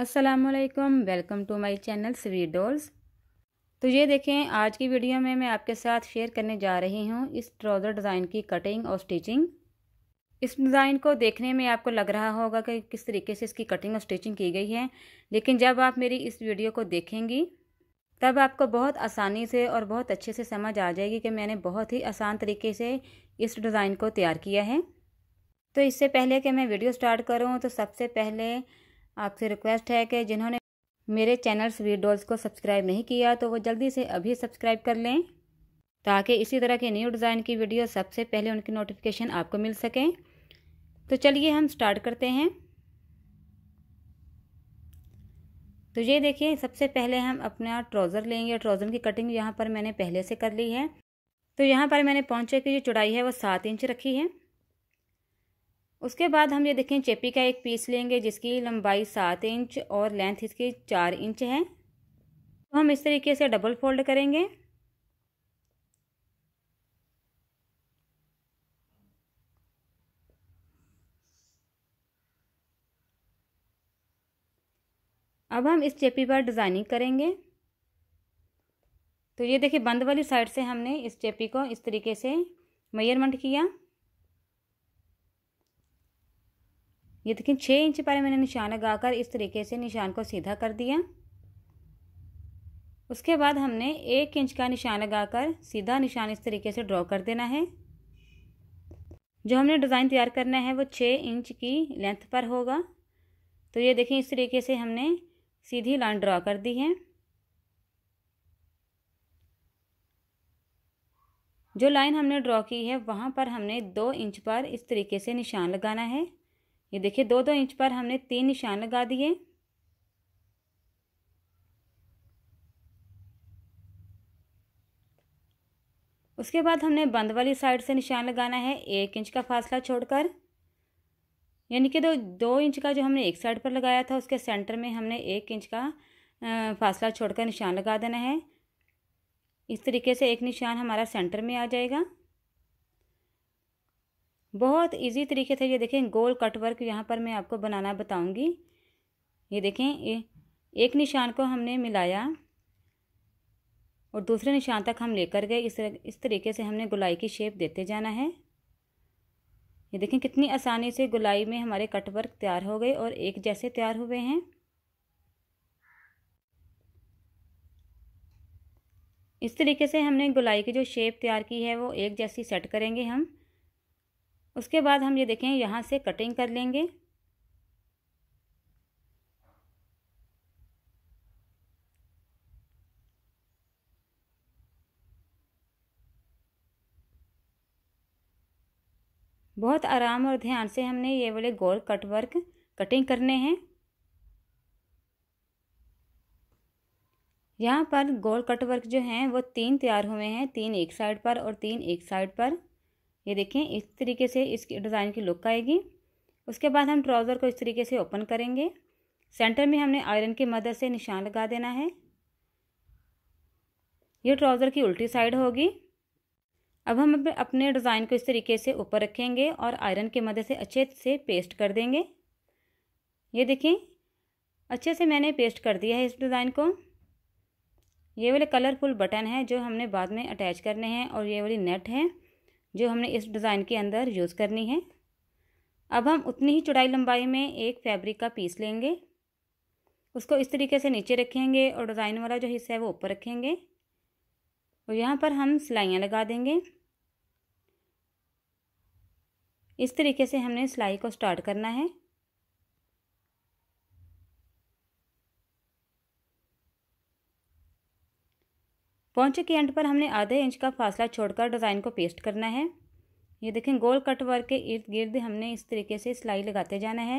असलकम welcome to my channel sweet dolls तो ये देखें आज की वीडियो में मैं आपके साथ शेयर करने जा रही हूँ इस ट्राउज़र डिज़ाइन की कटिंग और स्टिचिंग इस डिज़ाइन को देखने में आपको लग रहा होगा कि किस तरीके से इसकी कटिंग और स्टिचिंग की गई है लेकिन जब आप मेरी इस वीडियो को देखेंगी तब आपको बहुत आसानी से और बहुत अच्छे से समझ आ जाएगी कि मैंने बहुत ही आसान तरीके से इस डिज़ाइन को तैयार किया है तो इससे पहले कि मैं वीडियो स्टार्ट करूँ तो सबसे पहले आपसे रिक्वेस्ट है कि जिन्होंने मेरे चैनल स्वीट डॉल्स को सब्सक्राइब नहीं किया तो वो जल्दी से अभी सब्सक्राइब कर लें ताकि इसी तरह के न्यू डिज़ाइन की वीडियो सबसे पहले उनकी नोटिफिकेशन आपको मिल सकें तो चलिए हम स्टार्ट करते हैं तो ये देखिए सबसे पहले हम अपना ट्राउज़र लेंगे ट्राउज़र की कटिंग यहाँ पर मैंने पहले से कर ली है तो यहाँ पर मैंने पहुँचे की जो चौड़ाई है वो सात इंच रखी है उसके बाद हम ये देखें चेपी का एक पीस लेंगे जिसकी लंबाई सात इंच और लेंथ इसकी चार इंच है तो हम इस तरीके से डबल फोल्ड करेंगे अब हम इस चेपी पर डिज़ाइनिंग करेंगे तो ये देखिए बंद वाली साइड से हमने इस चेपी को इस तरीके से मेयरमेंट किया ये देखिए छः इंच पर मैंने निशान लगाकर इस तरीके से निशान को सीधा कर दिया उसके बाद हमने एक इंच का निशान लगाकर सीधा निशान इस तरीके से ड्रॉ कर देना है जो हमने डिज़ाइन तैयार करना है वो छः इंच की लेंथ पर होगा तो ये देखें इस तरीके से हमने सीधी लाइन ड्रॉ कर दी है जो लाइन हमने ड्रॉ की है वहाँ पर हमने दो इंच पर इस तरीके से निशान लगाना है ये देखिए दो दो इंच पर हमने तीन निशान लगा दिए उसके बाद हमने बंद वाली साइड से निशान लगाना है एक इंच का फासला छोड़कर यानी कि दो दो इंच का जो हमने एक साइड पर लगाया था उसके सेंटर में हमने एक इंच का फासला छोड़कर निशान लगा देना है इस तरीके से एक निशान हमारा सेंटर में आ जाएगा बहुत इजी तरीके से ये देखें गोल कट वर्क यहाँ पर मैं आपको बनाना बताऊँगी ये देखें ये एक निशान को हमने मिलाया और दूसरे निशान तक हम लेकर गए इस तरह इस तरीके से हमने गुलाई की शेप देते जाना है ये देखें कितनी आसानी से गुलाई में हमारे कटवर्क तैयार हो गए और एक जैसे तैयार हुए हैं इस तरीके से हमने गुलाई की जो शेप तैयार की है वो एक जैसी सेट करेंगे हम उसके बाद हम ये देखें यहाँ से कटिंग कर लेंगे बहुत आराम और ध्यान से हमने ये वाले गोल कट वर्क कटिंग करने हैं यहाँ पर गोल कट वर्क जो हैं वो तीन तैयार हुए हैं तीन एक साइड पर और तीन एक साइड पर ये देखें इस तरीके से इस डिज़ाइन की लुक आएगी उसके बाद हम ट्राउज़र को इस तरीके से ओपन करेंगे सेंटर में हमने आयरन की मदद से निशान लगा देना है ये ट्राउज़र की उल्टी साइड होगी अब हम अपने डिज़ाइन को इस तरीके से ऊपर रखेंगे और आयरन की मदद से अच्छे से पेस्ट कर देंगे ये देखें अच्छे से मैंने पेस्ट कर दिया है इस डिज़ाइन को ये वाले कलरफुल बटन है जो हमने बाद में अटैच करने हैं और ये वाली नेट है जो हमने इस डिज़ाइन के अंदर यूज़ करनी है अब हम उतनी ही चौड़ाई लंबाई में एक फैब्रिक का पीस लेंगे उसको इस तरीके से नीचे रखेंगे और डिज़ाइन वाला जो हिस्सा है वो ऊपर रखेंगे और यहाँ पर हम सिलाइयाँ लगा देंगे इस तरीके से हमने सिलाई को स्टार्ट करना है पहुंचे के एंड पर हमने आधे इंच का फासला छोड़कर डिज़ाइन को पेस्ट करना है ये देखें गोल कट वर्क के इर्द गिर्द हमने इस तरीके से सिलाई लगाते जाना है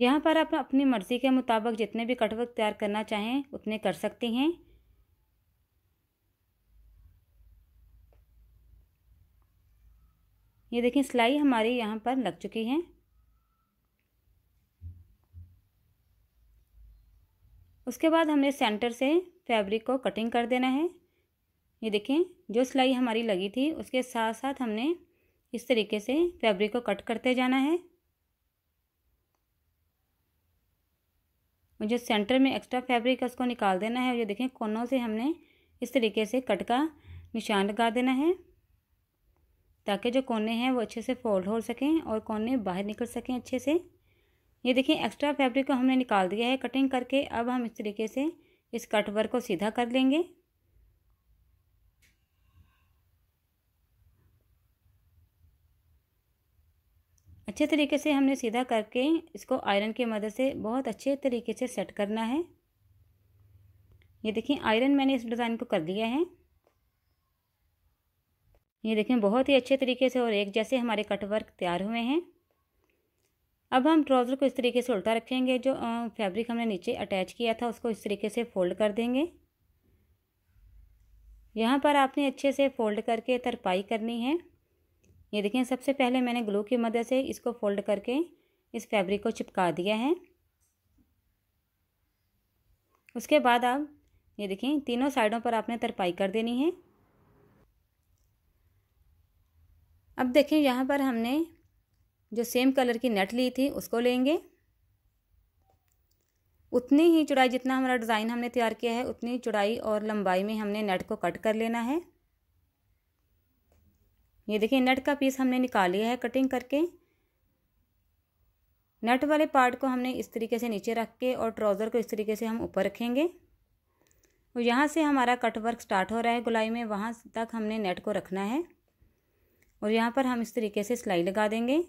यहाँ पर आप अपनी मर्ज़ी के मुताबिक जितने भी कटवर्क तैयार करना चाहें उतने कर सकती हैं ये देखें सिलाई हमारी यहाँ पर लग चुकी है उसके बाद हमने सेंटर से फैब्रिक को कटिंग कर देना है ये देखें जो सिलाई हमारी लगी थी उसके साथ साथ हमने इस तरीके से फैब्रिक को कट करते जाना है जो सेंटर में एक्स्ट्रा फैब्रिक है उसको निकाल देना है ये देखें कोनों से हमने इस तरीके से कट का निशान लगा देना है ताकि जो कोने हैं वो अच्छे से फोल्ड हो सकें और कोने बाहर निकल सकें अच्छे से ये देखिए एक्स्ट्रा फैब्रिक को हमने निकाल दिया है कटिंग करके अब हम इस तरीके से इस कटवर को सीधा कर लेंगे अच्छे तरीके से हमने सीधा करके इसको आयरन की मदद से बहुत अच्छे तरीके से सेट करना है ये देखिए आयरन मैंने इस डिज़ाइन को कर दिया है ये देखें बहुत ही अच्छे तरीके से और एक जैसे हमारे कट वर्क तैयार हुए हैं अब हम ट्राउज़र को इस तरीके से उल्टा रखेंगे जो फैब्रिक हमने नीचे अटैच किया था उसको इस तरीके से फोल्ड कर देंगे यहाँ पर आपने अच्छे से फोल्ड करके तरपाई करनी है ये देखें सबसे पहले मैंने ग्लू की मदद से इसको फोल्ड करके इस फैब्रिक को चिपका दिया है उसके बाद आप ये देखें तीनों साइडों पर आपने तरपाई कर देनी है अब देखें यहाँ पर हमने जो सेम कलर की नेट ली थी उसको लेंगे उतनी ही चौड़ाई जितना हमारा डिज़ाइन हमने तैयार किया है उतनी चौड़ाई और लंबाई में हमने नेट को कट कर लेना है ये देखिए नेट का पीस हमने निकाल लिया है कटिंग करके नेट वाले पार्ट को हमने इस तरीके से नीचे रख के और ट्राउज़र को इस तरीके से हम ऊपर रखेंगे और यहाँ से हमारा कट वर्क स्टार्ट हो रहा है गुलाई में वहाँ तक हमने नेट को रखना है और यहाँ पर हम इस तरीके से सिलाई लगा देंगे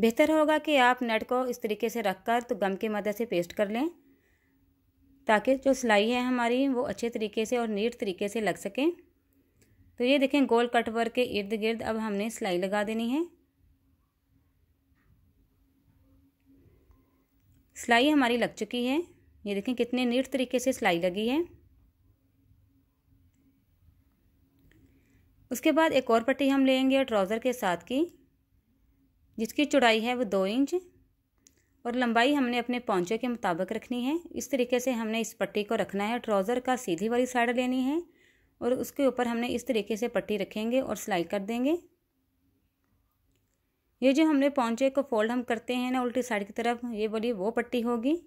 बेहतर होगा कि आप नट को इस तरीके से रख कर तो गम की मदद से पेस्ट कर लें ताकि जो सिलाई है हमारी वो अच्छे तरीके से और नीट तरीके से लग सकें तो ये देखें गोल कट वर्क के इर्द गिर्द अब हमने सिलाई लगा देनी है सिलाई हमारी लग चुकी है ये देखें कितने नीट तरीके से सिलाई लगी है उसके बाद एक और पट्टी हम लेंगे ट्राउज़र के साथ की जिसकी चौड़ाई है वो दो इंच और लंबाई हमने अपने पौचे के मुताबिक रखनी है इस तरीके से हमने इस पट्टी को रखना है ट्राउज़र का सीधी वाली साइड लेनी है और उसके ऊपर हमने इस तरीके से पट्टी रखेंगे और सिलाई कर देंगे ये जो हमने पौचे को फोल्ड हम करते हैं ना उल्टी साइड की तरफ ये बोली वो पट्टी होगी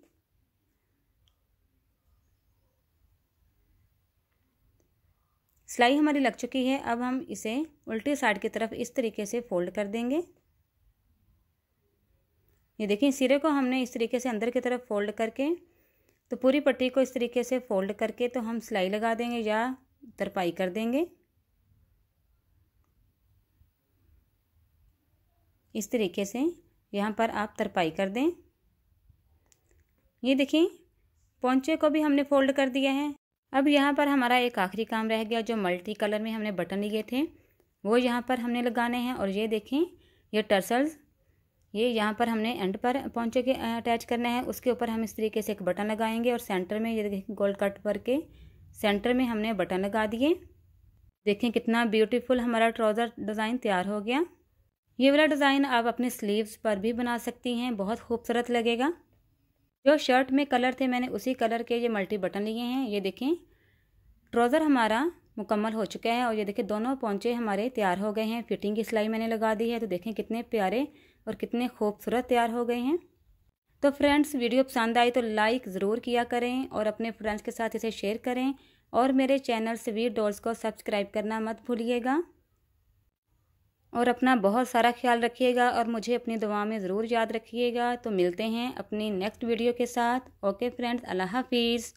सिलाई हमारी लग चुकी है अब हम इसे उल्टी साइड की तरफ इस तरीके से फोल्ड कर देंगे ये देखिए सिरे को हमने इस तरीके से अंदर की तरफ फोल्ड करके तो पूरी पट्टी को इस तरीके से फोल्ड करके तो हम सिलाई लगा देंगे या तरपाई कर देंगे इस तरीके से यहाँ पर आप तरपाई कर दें ये देखिए पोंचे को भी हमने फोल्ड कर दिया है अब यहाँ पर हमारा एक आखिरी काम रह गया जो मल्टी कलर में हमने बटन लिए थे वो यहाँ पर हमने लगाने हैं और ये देखें ये टर्सल्स ये यहाँ पर हमने एंड पर पहुँचे के अटैच करना है उसके ऊपर हम इस तरीके से एक बटन लगाएंगे और सेंटर में ये गोल्ड गोल कट करके सेंटर में हमने बटन लगा दिए देखें कितना ब्यूटीफुल हमारा ट्राउज़र डिज़ाइन तैयार हो गया ये वाला डिज़ाइन आप अपने स्लीव्स पर भी बना सकती हैं बहुत खूबसूरत लगेगा जो शर्ट में कलर थे मैंने उसी कलर के ये मल्टी बटन लिए हैं ये देखें ट्राउज़र हमारा मुकम्मल हो चुके हैं और ये देखिए दोनों पौचे हमारे तैयार हो गए हैं फिटिंग की सिलाई मैंने लगा दी है तो देखें कितने प्यारे और कितने खूबसूरत तैयार हो गए हैं तो फ्रेंड्स वीडियो पसंद आई तो लाइक ज़रूर किया करें और अपने फ्रेंड्स के साथ इसे शेयर करें और मेरे चैनल स्वीट डॉल्स को सब्सक्राइब करना मत भूलिएगा और अपना बहुत सारा ख्याल रखिएगा और मुझे अपनी दुआ में ज़रूर याद रखिएगा तो मिलते हैं अपनी नेक्स्ट वीडियो के साथ ओके फ्रेंड्स अल्लाह हाफिज़